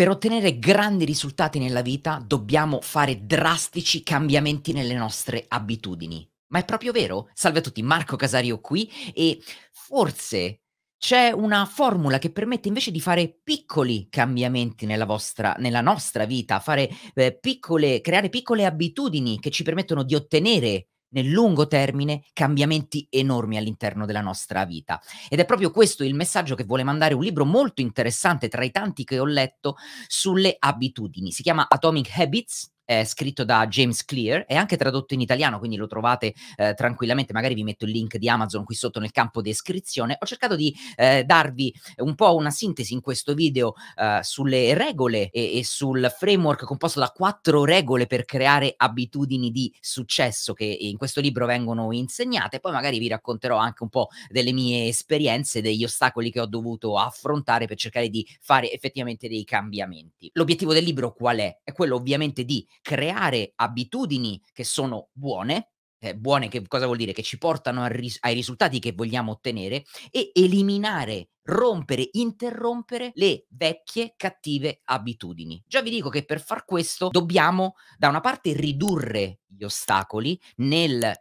Per ottenere grandi risultati nella vita dobbiamo fare drastici cambiamenti nelle nostre abitudini. Ma è proprio vero? Salve a tutti, Marco Casario qui e forse c'è una formula che permette invece di fare piccoli cambiamenti nella, vostra, nella nostra vita, fare, eh, piccole, creare piccole abitudini che ci permettono di ottenere nel lungo termine cambiamenti enormi all'interno della nostra vita. Ed è proprio questo il messaggio che vuole mandare un libro molto interessante tra i tanti che ho letto sulle abitudini. Si chiama Atomic Habits eh, scritto da James Clear, è anche tradotto in italiano, quindi lo trovate eh, tranquillamente, magari vi metto il link di Amazon qui sotto nel campo descrizione. Ho cercato di eh, darvi un po' una sintesi in questo video eh, sulle regole e, e, sul framework composto da quattro regole per creare abitudini di successo che in questo libro vengono insegnate, poi magari vi racconterò anche un po' delle mie esperienze, degli ostacoli che ho dovuto affrontare per cercare di fare effettivamente dei cambiamenti. L'obiettivo del libro qual è? È quello ovviamente di creare abitudini che sono buone, eh, buone che cosa vuol dire? Che ci portano ris- ai risultati che vogliamo ottenere e eliminare, rompere, interrompere le vecchie cattive abitudini. Già vi dico che per far questo dobbiamo da una parte ridurre gli ostacoli nel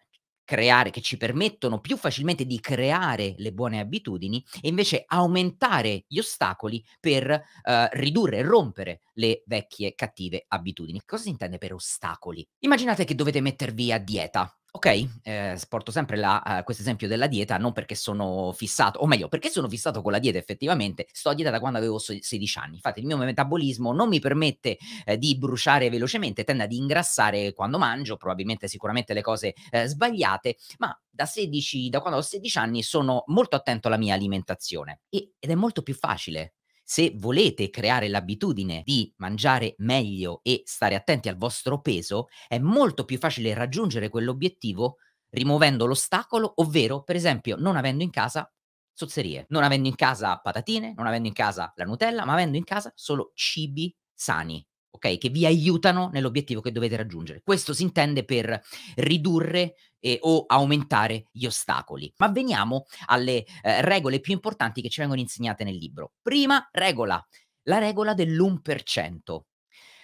creare, che ci permettono più facilmente di creare le buone abitudini e invece aumentare gli ostacoli per eh, ridurre e rompere le vecchie cattive abitudini. Cosa si intende per ostacoli? Immaginate che dovete mettervi a dieta Ok, eh, porto sempre uh, questo esempio della dieta, non perché sono fissato, o meglio, perché sono fissato con la dieta effettivamente, sto a dieta da quando avevo 16 anni, infatti il mio metabolismo non mi permette eh, di bruciare velocemente, tende ad ingrassare quando mangio, probabilmente sicuramente le cose eh, sbagliate, ma da, 16, da quando ho 16 anni sono molto attento alla mia alimentazione e, ed è molto più facile se volete creare l'abitudine di mangiare meglio e stare attenti al vostro peso, è molto più facile raggiungere quell'obiettivo rimuovendo l'ostacolo, ovvero, per esempio, non avendo in casa sozzerie, non avendo in casa patatine, non avendo in casa la Nutella, ma avendo in casa solo cibi sani ok? Che vi aiutano nell'obiettivo che dovete raggiungere. Questo si intende per ridurre eh, o aumentare gli ostacoli. Ma veniamo alle eh, regole più importanti che ci vengono insegnate nel libro. Prima regola, la regola dell'1%.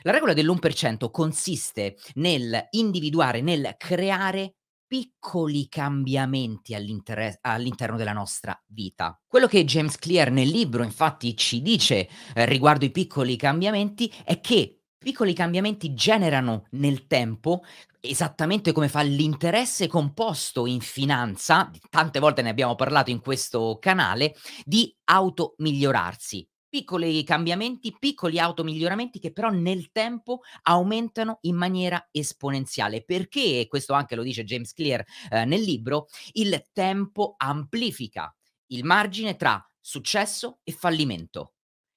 La regola dell'1% consiste nel individuare, nel creare piccoli cambiamenti all'inter- all'interno della nostra vita. Quello che James Clear nel libro infatti ci dice eh, riguardo i piccoli cambiamenti è che piccoli cambiamenti generano nel tempo esattamente come fa l'interesse composto in finanza, tante volte ne abbiamo parlato in questo canale, di automigliorarsi piccoli cambiamenti, piccoli automiglioramenti che però nel tempo aumentano in maniera esponenziale perché, e questo anche lo dice James Clear eh, nel libro, il tempo amplifica il margine tra successo e fallimento.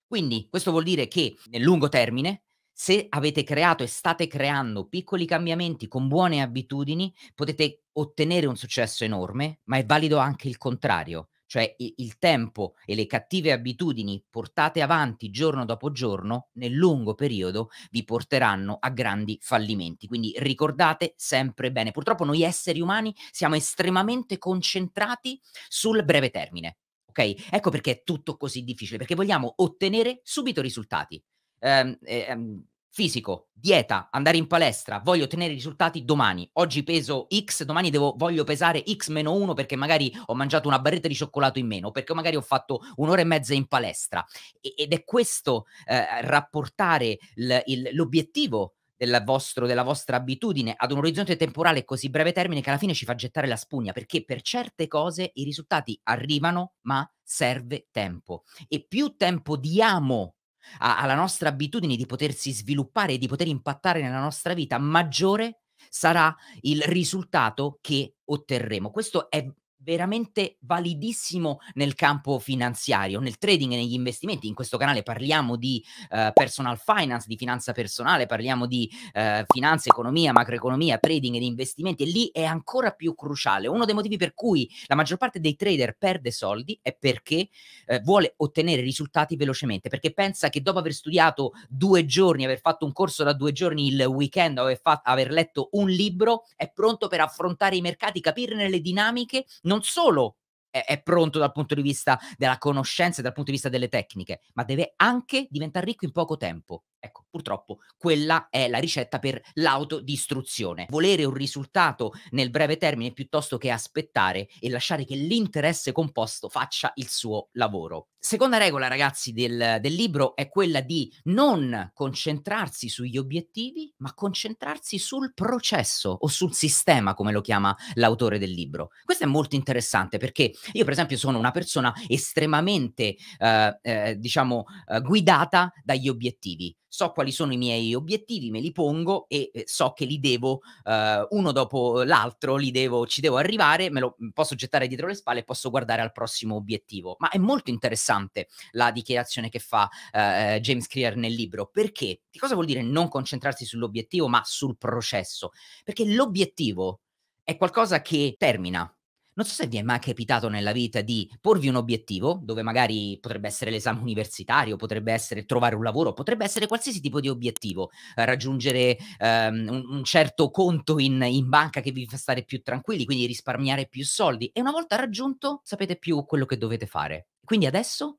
Quindi questo vuol dire che nel lungo termine se avete creato e state creando piccoli cambiamenti con buone abitudini, potete ottenere un successo enorme, ma è valido anche il contrario cioè il tempo e le cattive abitudini portate avanti giorno dopo giorno, nel lungo periodo vi porteranno a grandi fallimenti. Quindi ricordate sempre bene, purtroppo noi esseri umani siamo estremamente concentrati sul breve termine. Ok? Ecco perché è tutto così difficile, perché vogliamo ottenere subito risultati. Um, um, fisico, dieta, andare in palestra, voglio ottenere risultati domani, oggi peso X, domani devo, voglio pesare X-1 perché magari ho mangiato una barretta di cioccolato in meno, perché magari ho fatto un'ora e mezza in palestra. E, ed è questo eh, rapportare l, il, l'obiettivo del vostro, della vostra abitudine ad un orizzonte temporale così breve termine che alla fine ci fa gettare la spugna, perché per certe cose i risultati arrivano, ma serve tempo. E più tempo diamo a, alla nostra abitudine di potersi sviluppare e di poter impattare nella nostra vita, maggiore sarà il risultato che otterremo. Questo è veramente validissimo nel campo finanziario, nel trading e negli investimenti. In questo canale parliamo di eh, personal finance, di finanza personale, parliamo di eh, finanza, economia, macroeconomia, trading ed investimenti e lì è ancora più cruciale. Uno dei motivi per cui la maggior parte dei trader perde soldi è perché eh, vuole ottenere risultati velocemente, perché pensa che dopo aver studiato due giorni, aver fatto un corso da due giorni il weekend, aver, fatto, aver letto un libro, è pronto per affrontare i mercati, capirne le dinamiche, non non solo è, è, pronto dal punto di vista della conoscenza e dal punto di vista delle tecniche, ma deve anche diventare ricco in poco tempo. Ecco, purtroppo quella è la ricetta per l'autodistruzione. Volere un risultato nel breve termine piuttosto che aspettare e lasciare che l'interesse composto faccia il suo lavoro. Seconda regola, ragazzi, del, del libro è quella di non concentrarsi sugli obiettivi, ma concentrarsi sul processo o sul sistema, come lo chiama l'autore del libro. Questo è molto interessante perché io, per esempio, sono una persona estremamente, eh, eh, diciamo, eh, guidata dagli obiettivi so quali sono i miei obiettivi, me li pongo e eh, so che li devo eh, uno dopo l'altro, li devo, ci devo arrivare, me lo mm, posso gettare dietro le spalle e posso guardare al prossimo obiettivo. Ma è molto interessante la dichiarazione che fa eh, eh, James Clear nel libro, perché che cosa vuol dire non concentrarsi sull'obiettivo ma sul processo? Perché l'obiettivo è qualcosa che termina, non so se vi è mai capitato nella vita di porvi un obiettivo, dove magari potrebbe essere l'esame universitario, potrebbe essere trovare un lavoro, potrebbe essere qualsiasi tipo di obiettivo, eh, raggiungere ehm, un, certo conto in, in banca che vi fa stare più tranquilli, quindi risparmiare più soldi. E una volta raggiunto sapete più quello che dovete fare. Quindi adesso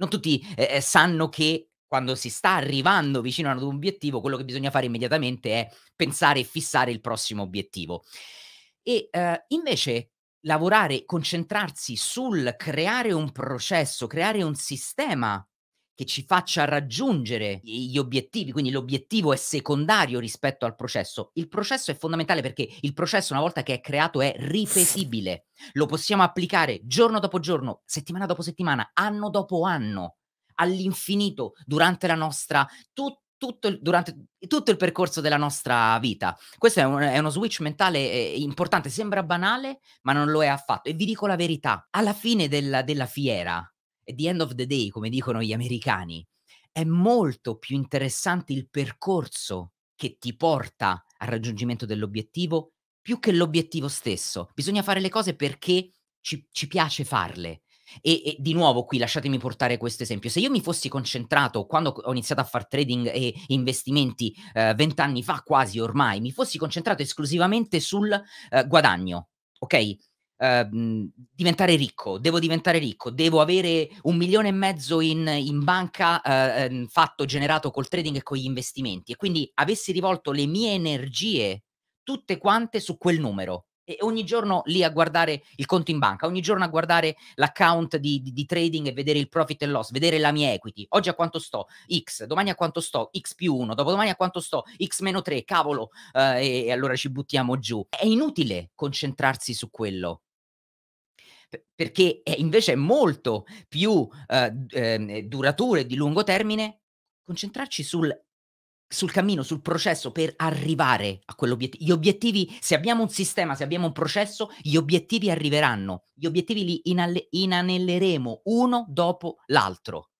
non tutti eh, eh sanno che quando si sta arrivando vicino ad un obiettivo, quello che bisogna fare immediatamente è pensare e fissare il prossimo obiettivo. E eh, invece lavorare, concentrarsi sul creare un processo, creare un sistema che ci faccia raggiungere gli obiettivi, quindi l'obiettivo è secondario rispetto al processo. Il processo è fondamentale perché il processo una volta che è creato è ripetibile, lo possiamo applicare giorno dopo giorno, settimana dopo settimana, anno dopo anno, all'infinito, durante la nostra, tutta tutto il, durante tutto il percorso della nostra vita. Questo è, un, è uno switch mentale eh, importante, sembra banale, ma non lo è affatto. E vi dico la verità, alla fine della, della fiera, at the end of the day, come dicono gli americani, è molto più interessante il percorso che ti porta al raggiungimento dell'obiettivo più che l'obiettivo stesso. Bisogna fare le cose perché ci, ci piace farle e, e, di nuovo qui lasciatemi portare questo esempio. Se io mi fossi concentrato quando ho iniziato a fare trading e investimenti eh, vent'anni eh, fa quasi ormai, mi fossi concentrato esclusivamente sul eh, guadagno, ok? Uh, diventare ricco, devo diventare ricco, devo avere un milione e mezzo in, in banca uh, fatto, generato col trading e con gli investimenti e quindi avessi rivolto le mie energie tutte quante su quel numero e ogni giorno lì a guardare il conto in banca, ogni giorno a guardare l'account di, di, di, trading e vedere il profit e loss, vedere la mia equity, oggi a quanto sto, x, domani a quanto sto, x più 1, dopodomani a quanto sto, x meno 3, cavolo, eh, e, e allora ci buttiamo giù. È inutile concentrarsi su quello, perché è invece molto più eh, eh, durature di lungo termine concentrarci sul sul cammino, sul processo per arrivare a quell'obiettivo. Gli obiettivi, se abbiamo un sistema, se abbiamo un processo, gli obiettivi arriveranno. Gli obiettivi li inale- inanelleremo uno dopo l'altro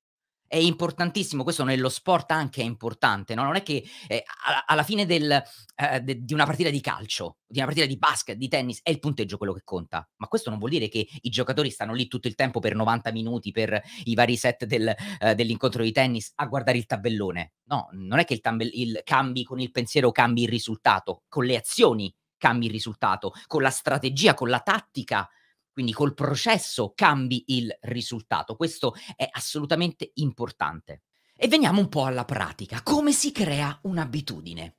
è importantissimo, questo nello sport anche è importante, no? non è che eh, alla, fine del, eh, de, di una partita di calcio, di una partita di basket, di tennis, è il punteggio quello che conta, ma questo non vuol dire che i giocatori stanno lì tutto il tempo per 90 minuti, per i vari set del, eh, dell'incontro di tennis a guardare il tabellone, no, non è che il, tabell- il cambi con il pensiero, cambi il risultato, con le azioni cambi il risultato, con la strategia, con la tattica quindi col processo cambi il risultato. Questo è assolutamente importante. E veniamo un po' alla pratica. Come si crea un'abitudine?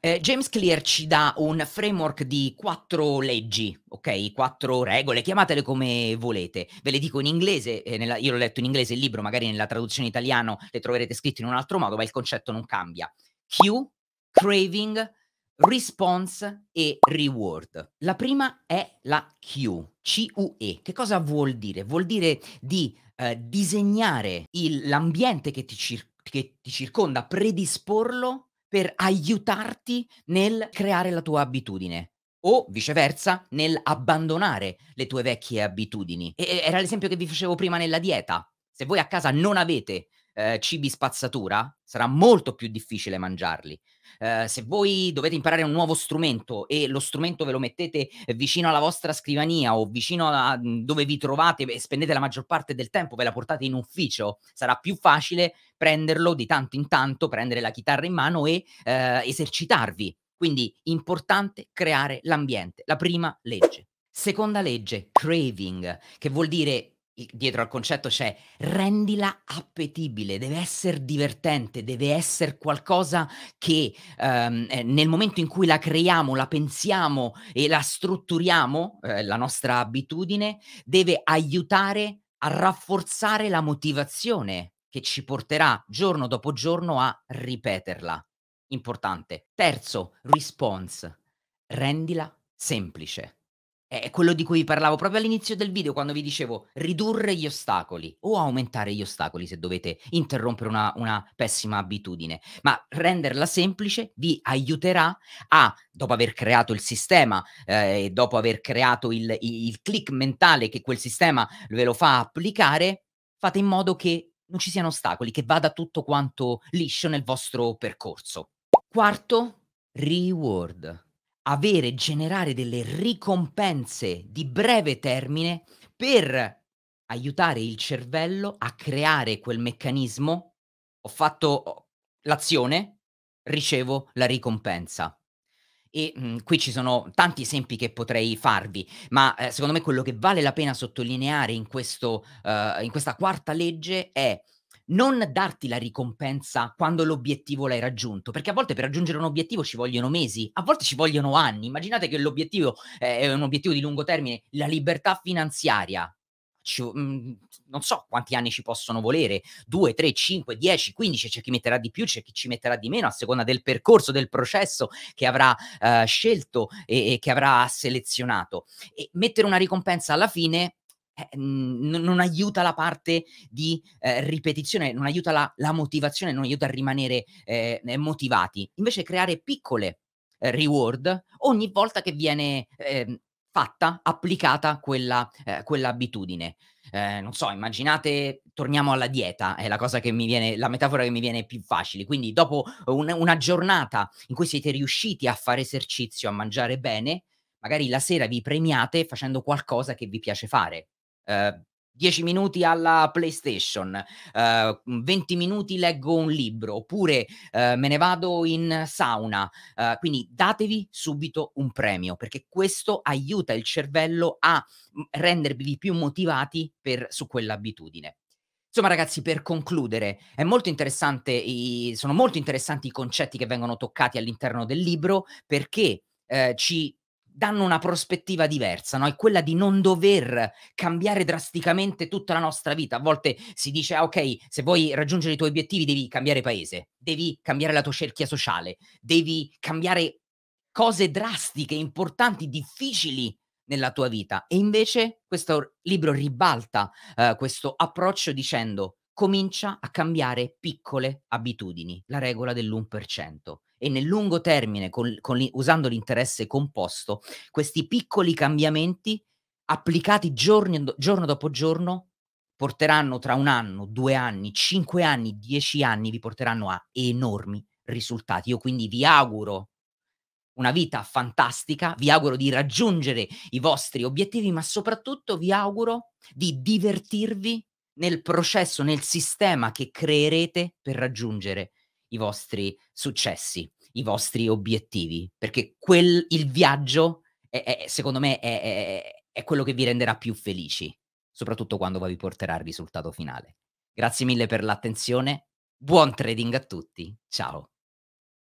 Eh, James Clear ci dà un framework di quattro leggi, ok? Quattro regole, chiamatele come volete. Ve le dico in inglese, eh, nella, io l'ho letto in inglese il libro, magari nella traduzione italiano le troverete scritte in un altro modo, ma il concetto non cambia. Q, craving, response e reward. La prima è la Q, CUE. Che cosa vuol dire? Vuol dire di eh, disegnare il, l'ambiente che ti, cir- che ti circonda, predisporlo per aiutarti nel creare la tua abitudine o viceversa nel abbandonare le tue vecchie abitudini. E- era l'esempio che vi facevo prima nella dieta. Se voi a casa non avete eh, cibi spazzatura, sarà molto più difficile mangiarli. Eh, se voi dovete imparare un nuovo strumento e lo strumento ve lo mettete vicino alla vostra scrivania o vicino a mm, dove vi trovate e spendete la maggior parte del tempo, ve la portate in ufficio, sarà più facile prenderlo di tanto in tanto, prendere la chitarra in mano e eh, esercitarvi. Quindi importante creare l'ambiente, la prima legge. Seconda legge, craving, che vuol dire dietro al concetto c'è rendila appetibile, deve essere divertente, deve essere qualcosa che ehm, eh, nel momento in cui la creiamo, la pensiamo e la strutturiamo, eh, la nostra abitudine, deve aiutare a rafforzare la motivazione che ci porterà giorno dopo giorno a ripeterla. Importante. Terzo, response, rendila semplice eh, è quello di cui vi parlavo proprio all'inizio del video quando vi dicevo ridurre gli ostacoli o aumentare gli ostacoli se dovete interrompere una, una pessima abitudine, ma renderla semplice vi aiuterà a, dopo aver creato il sistema eh, e dopo aver creato il, il click mentale che quel sistema ve lo fa applicare, fate in modo che non ci siano ostacoli, che vada tutto quanto liscio nel vostro percorso. Quarto, reward avere, generare delle ricompense di breve termine per aiutare il cervello a creare quel meccanismo. Ho fatto l'azione, ricevo la ricompensa. E mh, mm, qui ci sono tanti esempi che potrei farvi, ma eh, secondo me quello che vale la pena sottolineare in, questo, uh, in questa quarta legge è non darti la ricompensa quando l'obiettivo l'hai raggiunto, perché a volte per raggiungere un obiettivo ci vogliono mesi, a volte ci vogliono anni. Immaginate che l'obiettivo eh, è un obiettivo di lungo termine, la libertà finanziaria. Ci, mm, non so quanti anni ci possono volere, 2, 3, 5, 10, 15, c'è chi metterà di più, c'è chi ci metterà di meno a seconda del percorso, del processo che avrà eh, scelto e, e che avrà selezionato. E mettere una ricompensa alla fine eh, non, aiuta la parte di eh, ripetizione, non aiuta la, la, motivazione, non aiuta a rimanere eh, eh motivati. Invece creare piccole eh, reward ogni volta che viene ehm, fatta, applicata quella, quell'abitudine. non so, immaginate, torniamo alla dieta, è la cosa che mi viene, la metafora che mi viene più facile. Quindi, dopo un, una giornata in cui siete riusciti a fare esercizio, a mangiare bene, magari la sera vi premiate facendo qualcosa che vi piace fare 10 eh, minuti alla PlayStation, eh, 20 mm, minuti leggo un libro, oppure eh, me ne vado in sauna. Eh, quindi datevi subito un premio, perché questo aiuta il cervello a mm, rendervi più motivati per, su quell'abitudine. Insomma, ragazzi, per concludere, molto i, sono molto interessanti i concetti che vengono toccati all'interno del libro perché eh, ci danno una prospettiva diversa, no? È quella di non dover cambiare drasticamente tutta la nostra vita. A volte si dice, ah, ok, se vuoi raggiungere i tuoi obiettivi devi cambiare paese, devi cambiare la tua cerchia sociale, devi cambiare cose drastiche, importanti, difficili nella tua vita. E invece questo libro ribalta eh, questo approccio dicendo comincia a cambiare piccole abitudini, la regola dell'1% e nel lungo termine, con, con, usando l'interesse composto, questi piccoli cambiamenti applicati giorno, giorno dopo giorno porteranno tra un anno, due anni, cinque anni, dieci anni, vi porteranno a enormi risultati. Io quindi vi auguro una vita fantastica, vi auguro di raggiungere i vostri obiettivi, ma soprattutto vi auguro di divertirvi nel processo, nel sistema che creerete per raggiungere i vostri successi, i vostri obiettivi, perché quel, il viaggio, è, è, secondo me, è, è quello che vi renderà più felici, soprattutto quando vi porterà al risultato finale. Grazie mille per l'attenzione, buon trading a tutti, ciao!